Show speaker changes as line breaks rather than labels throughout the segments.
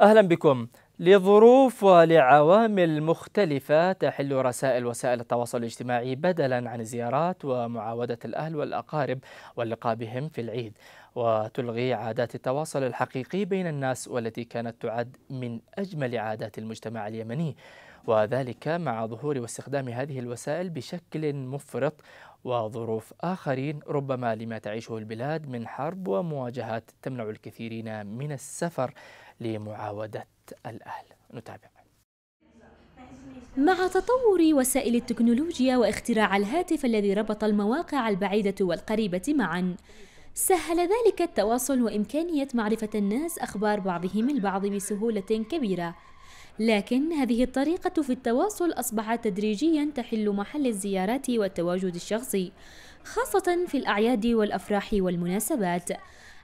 أهلا بكم لظروف ولعوامل مختلفة تحل رسائل وسائل التواصل الاجتماعي بدلا عن الزيارات ومعاودة الأهل والأقارب واللقاء بهم في العيد وتلغي عادات التواصل الحقيقي بين الناس والتي كانت تعد من أجمل عادات المجتمع اليمني وذلك مع ظهور واستخدام هذه الوسائل بشكل مفرط وظروف آخرين ربما لما تعيشه البلاد من حرب ومواجهات تمنع الكثيرين من السفر لمعاودة الأهل نتابع
مع تطور وسائل التكنولوجيا واختراع الهاتف الذي ربط المواقع البعيدة والقريبة معا سهل ذلك التواصل وإمكانية معرفة الناس أخبار بعضهم البعض بسهولة كبيرة لكن هذه الطريقة في التواصل أصبحت تدريجيا تحل محل الزيارات والتواجد الشخصي خاصة في الأعياد والأفراح والمناسبات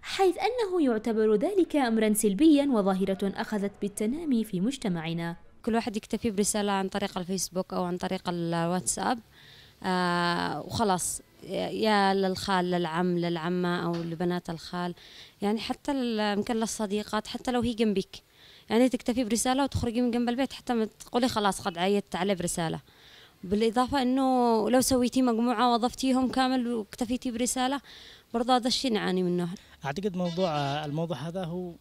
حيث أنه يعتبر ذلك أمرا سلبيا وظاهرة أخذت بالتنامي في مجتمعنا كل واحد يكتفي برسالة عن طريق الفيسبوك أو عن طريق الواتساب آه وخلاص يا للخال للعم للعمة أو لبنات الخال يعني حتى يمكن للصديقات حتى لو هي جنبك يعني تكتفي برساله وتخرجي من جنب البيت حتى ما تقولي خلاص قد عيدت عليه برساله بالاضافه انه لو سويتي مجموعه وظفتيهم كامل واكتفيتي برساله برضه هذا الشيء نعاني منه
اعتقد موضوع الموضوع هذا هو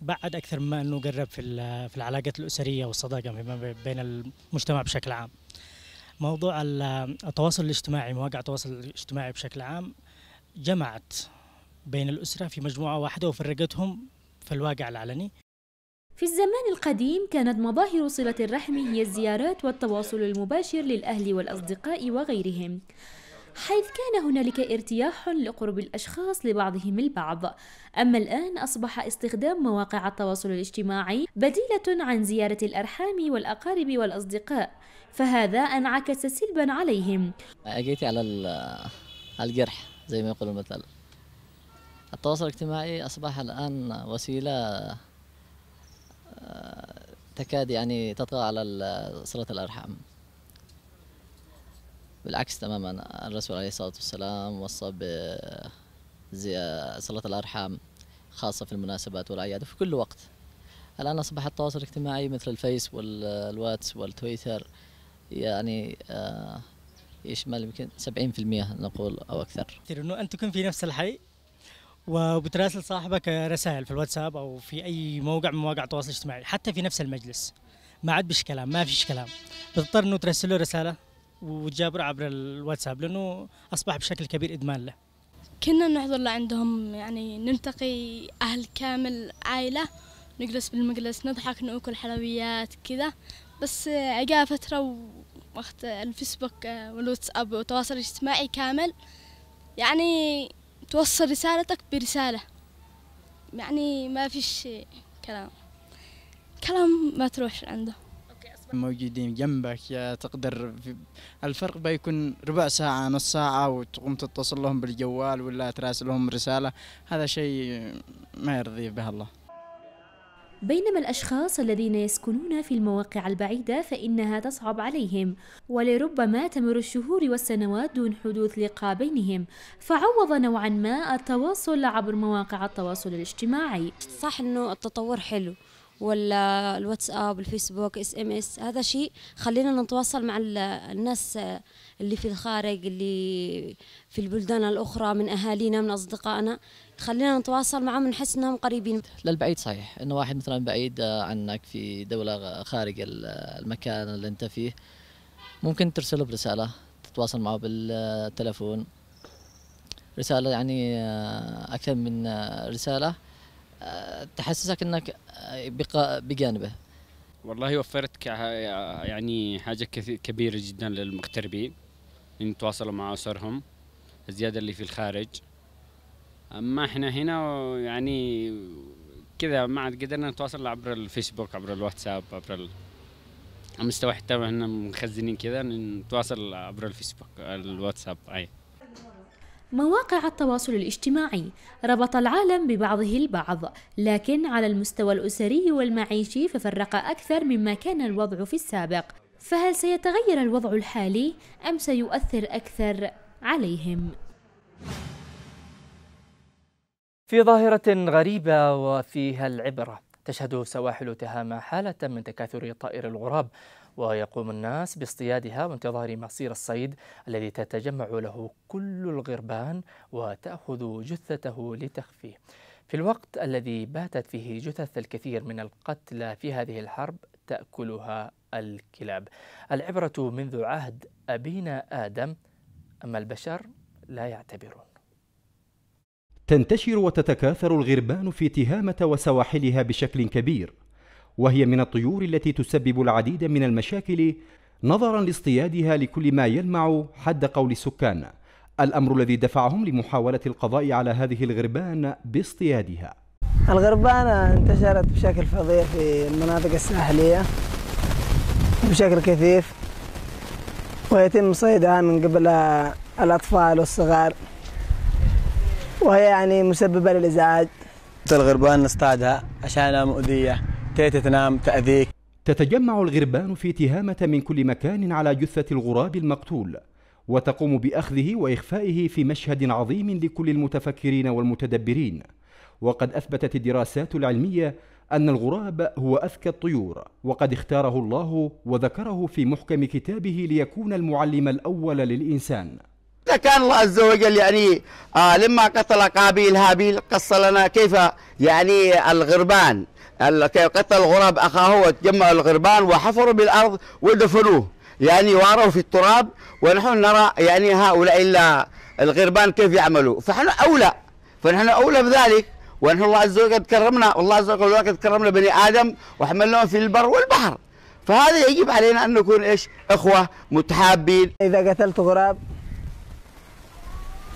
بعد اكثر مما انه قرب في في العلاقات الاسريه والصداقه فيما بين المجتمع بشكل عام موضوع التواصل الاجتماعي مواقع التواصل الاجتماعي بشكل عام جمعت بين الأسرة في مجموعة واحدة وفرقتهم في الواقع العلني
في الزمان القديم كانت مظاهر صلة الرحم هي الزيارات والتواصل المباشر للأهل والأصدقاء وغيرهم حيث كان هنالك ارتياح لقرب الأشخاص لبعضهم البعض أما الآن أصبح استخدام مواقع التواصل الاجتماعي بديلة عن زيارة الأرحام والأقارب والأصدقاء فهذا
انعكس
سلبا عليهم
أجيت على الجرح زي ما يقول المثل التواصل الاجتماعي أصبح الآن وسيلة آه، تكاد يعني تطغى على صلة الأرحام بالعكس تماما الرسول عليه الصلاة والسلام وصى صلة الأرحام خاصة في المناسبات والأعياد وفي كل وقت الآن أصبح التواصل الاجتماعي مثل الفيس والواتس والتويتر يعني آه، يشمل يمكن 70% نقول أو أكثر
أنه أنتم في
نفس الحي وبتراسل صاحبك رسائل في الواتساب او في اي موقع من مواقع التواصل الاجتماعي حتى في نفس المجلس ما عاد بش كلام ما فيش كلام بتضطر انه ترسل له رساله وتجابره عبر الواتساب لانه اصبح بشكل كبير ادمان له كنا نحضر لعندهم يعني نلتقي اهل كامل عائله نجلس بالمجلس نضحك ناكل حلويات كذا بس عقا فتره وقت الفيسبوك والواتساب والتواصل الاجتماعي كامل يعني توصل رسالتك برسالة يعني ما فيش كلام كلام ما تروح عنده
موجودين جنبك يا تقدر الفرق بيكون ربع ساعة نص ساعة وتقوم تتصل لهم بالجوال ولا تراسلهم رسالة هذا شيء ما يرضي به الله
بينما الأشخاص الذين يسكنون في المواقع البعيدة فإنها تصعب عليهم ولربما تمر الشهور والسنوات دون حدوث لقاء بينهم فعوض نوعا ما التواصل عبر مواقع التواصل الاجتماعي صح أنه التطور حلو ولا الواتساب الفيسبوك اس ام اس هذا شيء خلينا نتواصل مع الناس اللي في الخارج اللي في البلدان الاخرى من اهالينا من اصدقائنا خلينا نتواصل معهم نحس انهم قريبين
للبعيد صحيح انه واحد مثلا بعيد عنك في دوله خارج المكان اللي انت فيه ممكن ترسله برساله تتواصل معه بالتلفون رساله يعني آه، اكثر من آه، رساله تحسسك انك آه، بجانبه
والله وفرت يعني حاجه كبيره جدا للمغتربين ان يتواصلوا مع اسرهم الزياده اللي في الخارج اما احنا هنا يعني كذا ما عاد قدرنا نتواصل عبر الفيسبوك عبر الواتساب عبر ال... على مستوى حتى احنا مخزنين كذا نتواصل عبر الفيسبوك الواتساب اي
مواقع التواصل الاجتماعي ربط العالم ببعضه البعض لكن على المستوى الأسري والمعيشي ففرق أكثر مما كان الوضع في السابق فهل سيتغير الوضع الحالي أم سيؤثر أكثر عليهم؟
في ظاهرة غريبة وفيها العبرة تشهد سواحل تهامة حالة من تكاثر طائر الغراب ويقوم الناس باصطيادها وانتظار مصير الصيد الذي تتجمع له كل الغربان وتأخذ جثته لتخفيه في الوقت الذي باتت فيه جثث الكثير من القتلى في هذه الحرب تأكلها الكلاب العبرة منذ عهد أبينا آدم أما البشر لا يعتبرون
تنتشر وتتكاثر الغربان في تهامة وسواحلها بشكل كبير وهي من الطيور التي تسبب العديد من المشاكل نظرا لاصطيادها لكل ما يلمع حد قول السكان الأمر الذي دفعهم لمحاولة القضاء على هذه الغربان باصطيادها
الغربانة انتشرت بشكل فظيع في المناطق الساحلية بشكل كثيف ويتم صيدها من قبل الأطفال والصغار وهي يعني مسببة للإزعاج
الغربان نصطادها عشانها مؤذية تأتي تنام تأذيك تتجمع الغربان في تهامة من كل مكان على جثة الغراب المقتول وتقوم بأخذه وإخفائه في مشهد عظيم لكل المتفكرين والمتدبرين وقد أثبتت الدراسات العلمية أن الغراب هو أذكى الطيور وقد اختاره الله وذكره في محكم كتابه ليكون المعلم الأول للإنسان إذا كان الله عز وجل يعني آه لما
قتل قابيل هابيل قص لنا كيف يعني الغربان كي إيه، قتل الغراب أخاه وتجمع الغربان وحفروا بالأرض ودفنوه يعني واروا
في التراب ونحن نرى يعني هؤلاء الغربان كيف يعملوا فنحن
أولى فنحن أولى بذلك ونحن الله عز وجل كرمنا والله عز وجل قد كرمنا بني آدم وحملناهم في البر والبحر فهذا يجب علينا أن نكون إيش إخوة
متحابين إذا قتلت غراب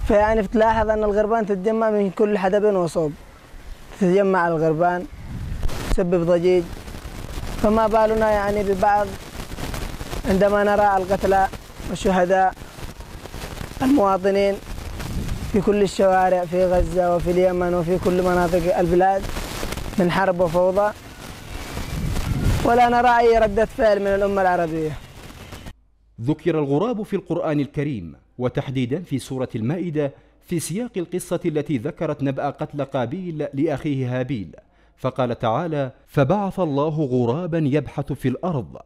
فيعني بتلاحظ أن الغربان تتجمع من كل حدب وصوب تتجمع الغربان يسبب ضجيج فما بالنا يعني ببعض عندما نرى القتلى والشهداء المواطنين في كل الشوارع في غزة وفي اليمن وفي كل مناطق البلاد من حرب وفوضى ولا نرى أي ردة فعل من الأمة العربية
ذكر الغراب في القرآن الكريم وتحديدا في سورة المائدة في سياق القصة التي ذكرت نبأ قتل قابيل لأخيه هابيل فقال تعالى فبعث الله غرابا يبحث في الارض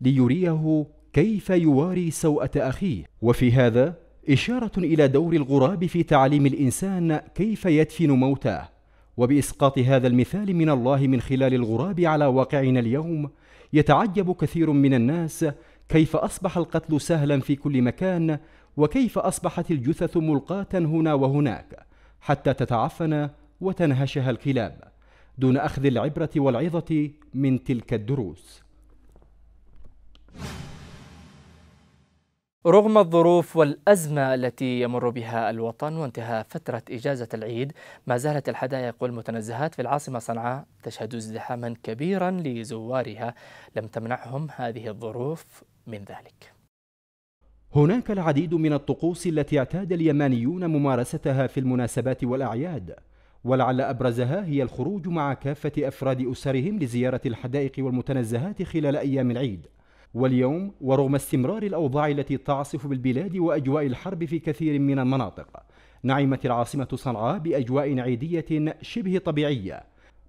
ليريه كيف يواري سوءه اخيه وفي هذا اشاره الى دور الغراب في تعليم الانسان كيف يدفن موتاه وباسقاط هذا المثال من الله من خلال الغراب على واقعنا اليوم يتعجب كثير من الناس كيف اصبح القتل سهلا في كل مكان وكيف اصبحت الجثث ملقاه هنا وهناك حتى تتعفن وتنهشها الكلاب دون اخذ العبره والعظه من تلك الدروس
رغم الظروف والأزمة التي يمر بها الوطن وانتهاء فترة إجازة العيد ما زالت الحدائق والمتنزهات في العاصمة صنعاء تشهد ازدحاما كبيرا لزوارها لم تمنعهم هذه الظروف من ذلك
هناك العديد من الطقوس التي اعتاد اليمانيون ممارستها في المناسبات والأعياد ولعل أبرزها هي الخروج مع كافة أفراد أسرهم لزيارة الحدائق والمتنزهات خلال أيام العيد واليوم ورغم استمرار الأوضاع التي تعصف بالبلاد وأجواء الحرب في كثير من المناطق نعمت العاصمة صنعاء بأجواء عيدية شبه طبيعية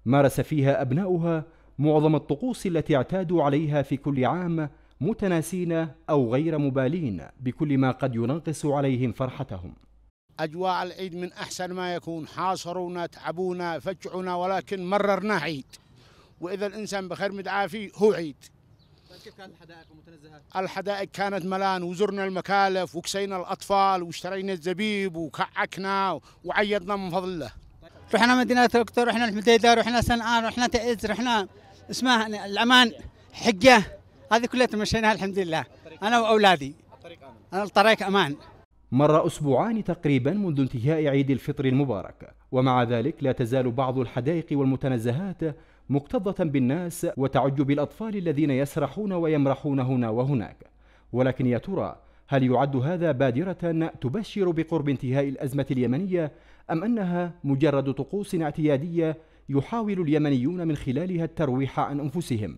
مارس فيها أبناؤها معظم الطقوس التي اعتادوا عليها في كل عام متناسين أو غير مبالين بكل ما قد ينقص عليهم فرحتهم
أجواء العيد من أحسن ما يكون حاصرونا تعبونا فجعونا ولكن مررنا عيد وإذا الإنسان بخير متعافي هو عيد
كيف كانت الحدائق
الحدائق كانت ملان وزرنا المكالف وكسينا الأطفال واشترينا الزبيب وكعكنا وعيطنا من فضل الله رحنا مدينة الكتر رحنا الحديدة رحنا سنعان رحنا تعز رحنا
اسمها الأمان حجة هذه كلها مشيناها الحمد لله أنا وأولادي أنا الطريق أمان
مر أسبوعان تقريبا منذ انتهاء عيد الفطر المبارك ومع ذلك لا تزال بعض الحدائق والمتنزهات مكتظة بالناس وتعج بالأطفال الذين يسرحون ويمرحون هنا وهناك ولكن يا ترى هل يعد هذا بادرة تبشر بقرب انتهاء الأزمة اليمنية أم أنها مجرد طقوس اعتيادية يحاول اليمنيون من خلالها الترويح عن أنفسهم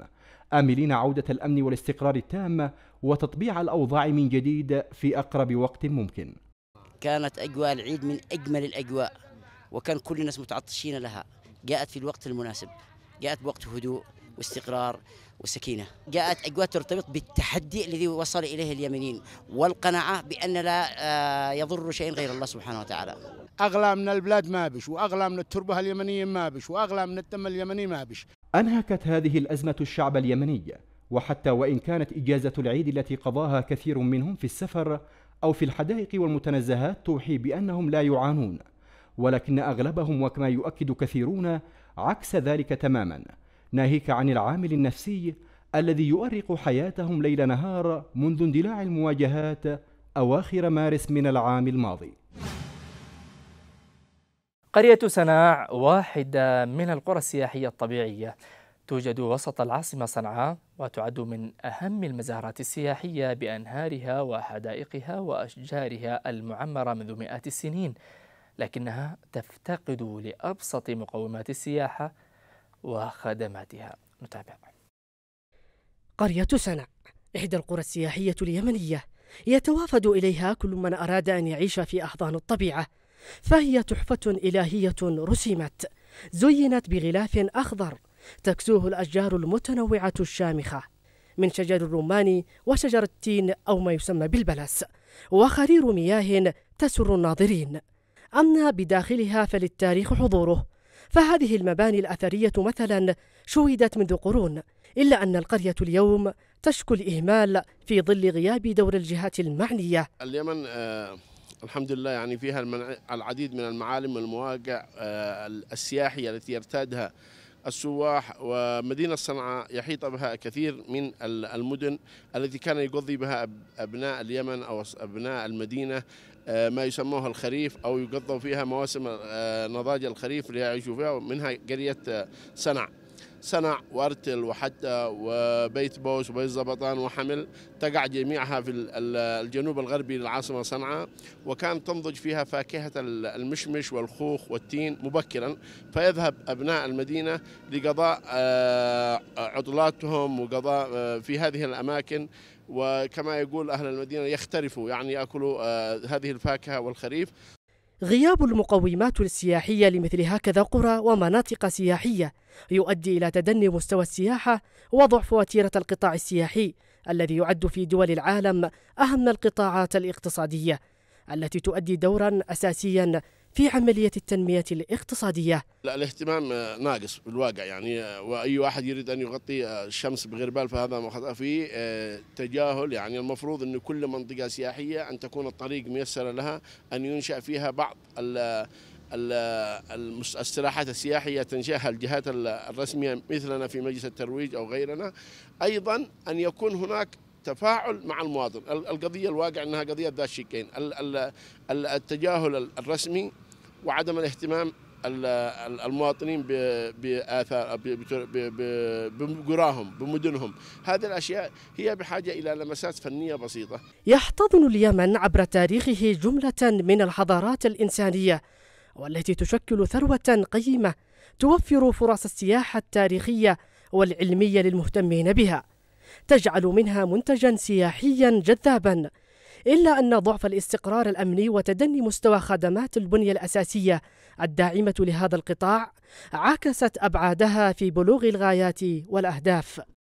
آملين عودة الأمن والاستقرار التام وتطبيع الأوضاع من جديد في أقرب وقت ممكن
كانت أجواء العيد من أجمل الأجواء وكان كل الناس متعطشين لها جاءت في الوقت المناسب جاءت بوقت هدوء واستقرار وسكينه. جاءت اجواء ترتبط بالتحدي الذي وصل اليه اليمنيين والقناعه بان لا آه، يضر شيء غير الله سبحانه وتعالى.
اغلى من البلاد ما بش واغلى من التربه اليمنيه ما بش واغلى من الدم اليمني ما بش.
انهكت هذه الازمه الشعب اليمني وحتى وإن كانت إجازة العيد التي قضاها كثير منهم في السفر أو في الحدائق والمتنزهات توحي بأنهم لا يعانون ولكن أغلبهم وكما يؤكد كثيرون عكس ذلك تماما ناهيك عن العامل النفسي الذي يؤرق حياتهم ليل نهار منذ اندلاع
المواجهات أواخر مارس من العام الماضي قرية سناع واحدة من القرى السياحية الطبيعية توجد وسط العاصمة صنعاء وتعد من أهم المزارات السياحية بأنهارها وحدائقها وأشجارها المعمرة منذ مئات السنين لكنها تفتقد لأبسط مقومات السياحة وخدماتها نتابع
قرية سنع إحدى القرى السياحية اليمنية يتوافد إليها كل من أراد أن يعيش في أحضان الطبيعة فهي تحفة إلهية رسمت زينت بغلاف أخضر تكسوه الأشجار المتنوعة الشامخة من شجر الرمان وشجر التين أو ما يسمى بالبلس وخرير مياه تسر الناظرين أما بداخلها فللتاريخ حضوره فهذه المباني الأثرية مثلا شوهدت منذ قرون إلا أن القرية اليوم تشكو الإهمال في ظل غياب دور الجهات المعنية
اليمن آه الحمد لله يعني فيها العديد من المعالم والمواقع آه السياحية التي يرتادها السواح ومدينة صنعاء يحيط بها كثير من المدن التي كان يقضي بها أبناء اليمن أو أبناء المدينة آه، ما يسموها الخريف أو يقضوا فيها مواسم آه، نضاج الخريف ليعيشوا فيها ومنها قرية آه، صنعاء صنع وارتل وحتى وبيت بوس وبيت زبطان وحمل تقع جميعها في الجنوب الغربي للعاصمة صنعاء وكان تنضج فيها فاكهة المشمش والخوخ والتين مبكرا فيذهب أبناء المدينة لقضاء آه، عطلاتهم وقضاء آه، في هذه الأماكن وكما يقول أهل المدينة يختلفوا يعني يأكلوا آه، هذه الفاكهة والخريف
غياب المقومات السياحية لمثل هكذا قرى ومناطق سياحية يؤدي إلى تدني مستوى السياحة وضعف وتيرة القطاع السياحي الذي يعد في دول العالم أهم القطاعات الاقتصادية التي تؤدي دورا أساسيا في عملية التنمية الاقتصادية
لا الاهتمام آه، ناقص بالواقع يعني آه، وأي واحد يريد أن يغطي آه، الشمس بغير بال فهذا خطأ في تجاهل يعني المفروض أن كل منطقة سياحية أن تكون الطريق ميسرة لها أن ينشأ فيها بعض الاستراحات السياحية تنشأها الجهات الرسمية مثلنا في مجلس الترويج أو غيرنا أيضا أن يكون هناك تفاعل مع المواطن القضية الواقع أنها قضية ذات شقين التجاهل الرسمي وعدم الاهتمام المواطنين باثار بقراهم بمدنهم هذه الاشياء هي بحاجه الى لمسات فنيه بسيطه
يحتضن اليمن عبر تاريخه جمله من الحضارات الانسانيه والتي تشكل ثروه قيمه توفر فرص السياحه التاريخيه والعلميه للمهتمين بها تجعل منها منتجا سياحيا جذابا إلا أن ضعف الاستقرار الأمني وتدني مستوى خدمات البنية الأساسية الداعمة لهذا القطاع عكست أبعادها في بلوغ الغايات والأهداف